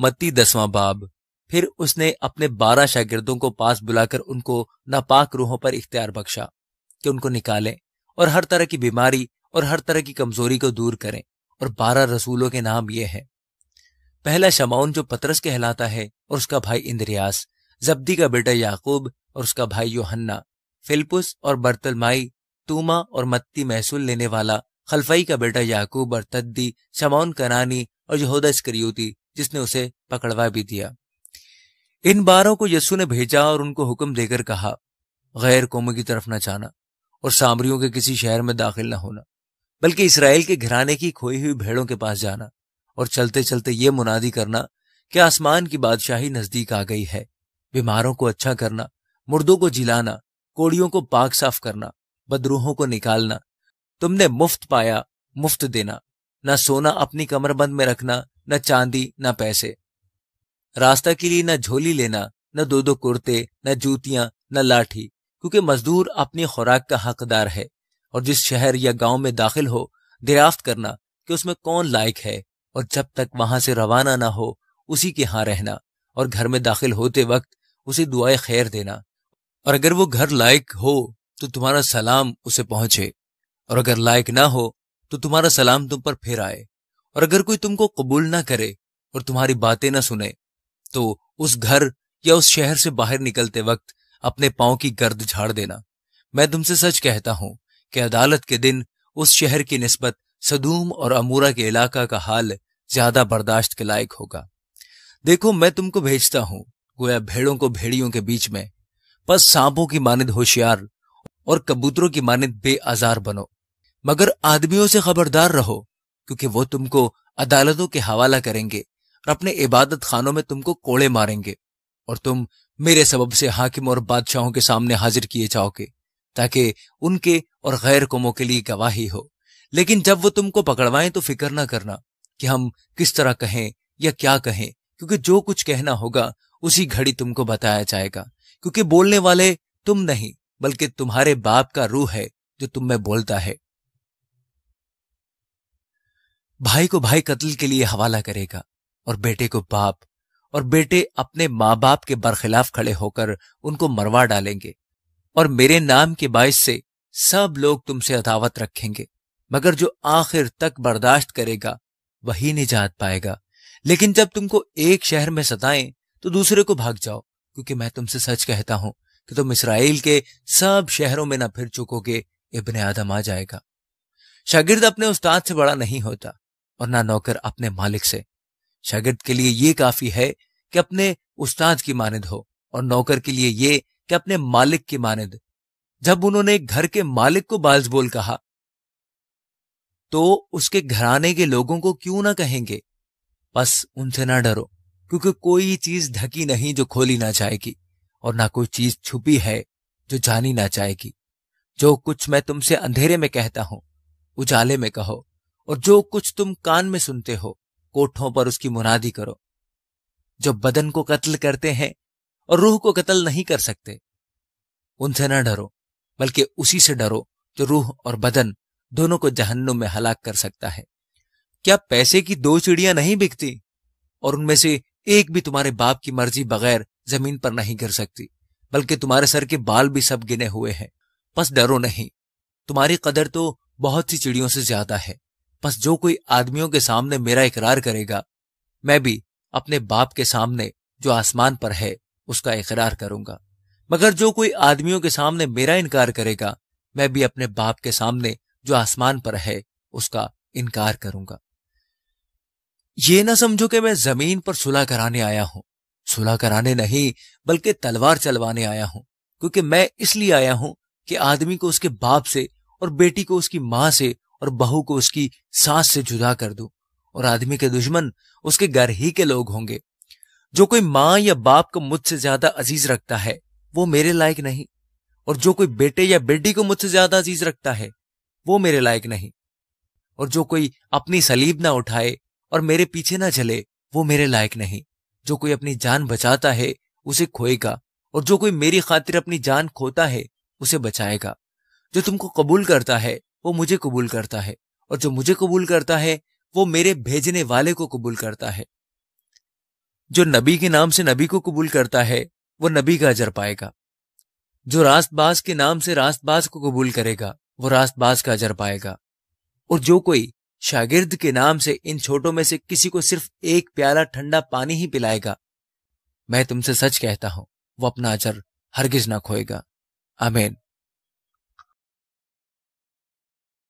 मत्ती दसवां बाब फिर उसने अपने बारह शागिर्दों को पास बुलाकर उनको नापाक रूहों पर इख्तियार बख्शा कि उनको निकालें और हर तरह की बीमारी और हर तरह की कमजोरी को दूर करें और बारह रसूलों के नाम ये हैं पहला शमाउन जो पतरस कहलाता है और उसका भाई इंद्रियास जब्दी का बेटा याकूब और उसका भाई योहन्ना फिलपुस और बर्तलमाई तूमा और मत्ती महसूल लेने वाला खलफई का बेटा याकूब और तद्दी शमाउन कनानी और यहोदा स्करियोती जिसने उसे पकड़वा भी दिया इन बारों को यस्सु ने भेजा और उनको हुक्म देकर कहा गैर कौमों की तरफ न जाना और सामरियों के किसी शहर में दाखिल न होना बल्कि इसराइल के घराने की खोई हुई भेड़ों के पास जाना और चलते चलते ये मुनादी करना कि आसमान की बादशाही नजदीक आ गई है बीमारों को अच्छा करना मुर्दों को जिलाना कोड़ियों को पाक साफ करना बदरूहों को निकालना तुमने मुफ्त पाया मुफ्त देना ना सोना अपनी कमरबंद में रखना न चांदी न पैसे रास्ता के लिए न झोली लेना न दो दो कुर्ते न जूतियां न लाठी क्योंकि मजदूर अपनी खुराक का हकदार है और जिस शहर या गांव में दाखिल हो दरियाफ्त करना कि उसमें कौन लायक है और जब तक वहां से रवाना ना हो उसी के यहां रहना और घर में दाखिल होते वक्त उसे दुआए खैर देना और अगर वो घर लायक हो तो तुम्हारा सलाम उसे पहुंचे और अगर लायक ना हो तो तुम्हारा सलाम तुम पर फिर आए और अगर कोई तुमको कबूल ना करे और तुम्हारी बातें ना सुने तो उस घर या उस शहर से बाहर निकलते वक्त अपने पांव की गर्द झाड़ देना मैं तुमसे सच कहता हूं कि अदालत के दिन उस शहर की नस्बत सदूम और अमूरा के इलाका का हाल ज्यादा बर्दाश्त के लायक होगा देखो मैं तुमको भेजता हूं गोया भेड़ों को भेड़ियों के बीच में बस सांपों की मानद होशियार और कबूतरों की मानद बेआजार बनो मगर आदमियों से खबरदार रहो क्योंकि वो तुमको अदालतों के हवाला करेंगे और अपने इबादत खानों में तुमको कोड़े मारेंगे और तुम मेरे सबब से हाकिम और बादशाहों के सामने हाजिर किए जाओगे ताकि उनके और गैर कौमों के लिए गवाही हो लेकिन जब वो तुमको पकड़वाएं तो फिक्र ना करना कि हम किस तरह कहें या क्या कहें क्योंकि जो कुछ कहना होगा उसी घड़ी तुमको बताया जाएगा क्योंकि बोलने वाले तुम नहीं बल्कि तुम्हारे बाप का रूह है जो तुम में बोलता है भाई को भाई कत्ल के लिए हवाला करेगा और बेटे को बाप और बेटे अपने माँ बाप के बरखिलाफ खड़े होकर उनको मरवा डालेंगे और मेरे नाम के बायस से सब लोग तुमसे अदावत रखेंगे मगर जो आखिर तक बर्दाश्त करेगा वही निजात पाएगा लेकिन जब तुमको एक शहर में सताएं तो दूसरे को भाग जाओ क्योंकि मैं तुमसे सच कहता हूं कि तुम इसराइल के सब शहरों में ना फिर चुकोगे इब्ने आदम आ जाएगा शागिर्द अपने उस्ताद से बड़ा नहीं होता और ना नौकर अपने मालिक से शागिर्द के लिए ये काफी है कि अपने उस्ताद की मानद हो और नौकर के लिए ये कि अपने मालिक की मानद जब उन्होंने घर के मालिक को बोल कहा तो उसके घराने के लोगों को क्यों ना कहेंगे बस उनसे ना डरो क्योंकि कोई चीज ढकी नहीं जो खोली ना जाएगी और ना कोई चीज छुपी है जो जानी ना जाएगी जो कुछ मैं तुमसे अंधेरे में कहता हूं उजाले में कहो और जो कुछ तुम कान में सुनते हो कोठों पर उसकी मुनादी करो जो बदन को कत्ल करते हैं और रूह को कत्ल नहीं कर सकते उनसे न डरो बल्कि उसी से डरो जो रूह और बदन दोनों को जहन्नुम में हलाक कर सकता है क्या पैसे की दो चिड़िया नहीं बिकती और उनमें से एक भी तुम्हारे बाप की मर्जी बगैर जमीन पर नहीं गिर सकती बल्कि तुम्हारे सर के बाल भी सब गिने हुए हैं बस डरो नहीं तुम्हारी कदर तो बहुत सी चिड़ियों से ज्यादा है बस जो कोई आदमियों के सामने मेरा इकरार करेगा मैं भी अपने बाप के सामने जो आसमान पर है उसका इकरार करूंगा मगर जो कोई आदमियों के सामने मेरा इनकार करेगा मैं भी अपने बाप के सामने जो आसमान पर है उसका इनकार करूंगा ये ना समझो कि मैं जमीन पर सुलह कराने आया हूं सुलह कराने नहीं बल्कि तलवार चलवाने आया हूं क्योंकि मैं इसलिए आया हूं कि आदमी को उसके बाप से और बेटी को उसकी मां से और बहू को उसकी सास से जुदा कर दूं और आदमी के दुश्मन उसके घर ही के लोग होंगे जो कोई माँ या बाप को मुझसे ज्यादा अजीज रखता है वो मेरे लायक नहीं और जो कोई बेटे या बेटी को मुझसे ज्यादा अजीज रखता है वो मेरे लायक नहीं और जो कोई अपनी सलीब ना उठाए और मेरे पीछे ना चले वो मेरे लायक नहीं जो कोई अपनी जान बचाता है उसे खोएगा और जो कोई मेरी खातिर अपनी जान खोता है उसे बचाएगा जो तुमको कबूल करता है वो मुझे कबूल करता है और जो मुझे कबूल करता है वो मेरे भेजने वाले को कबूल करता है जो नबी के नाम से नबी को कबूल करता है वो नबी का अजर पाएगा जो रास्तबाज के नाम से रास्तबाज को कबूल करेगा वो रास्तबाज का अजर पाएगा और जो कोई शागिर्द के नाम से इन छोटों में से किसी को सिर्फ एक प्याला ठंडा पानी ही पिलाएगा मैं तुमसे सच कहता हूं वो अपना अजर हरगिज ना खोएगा आमेन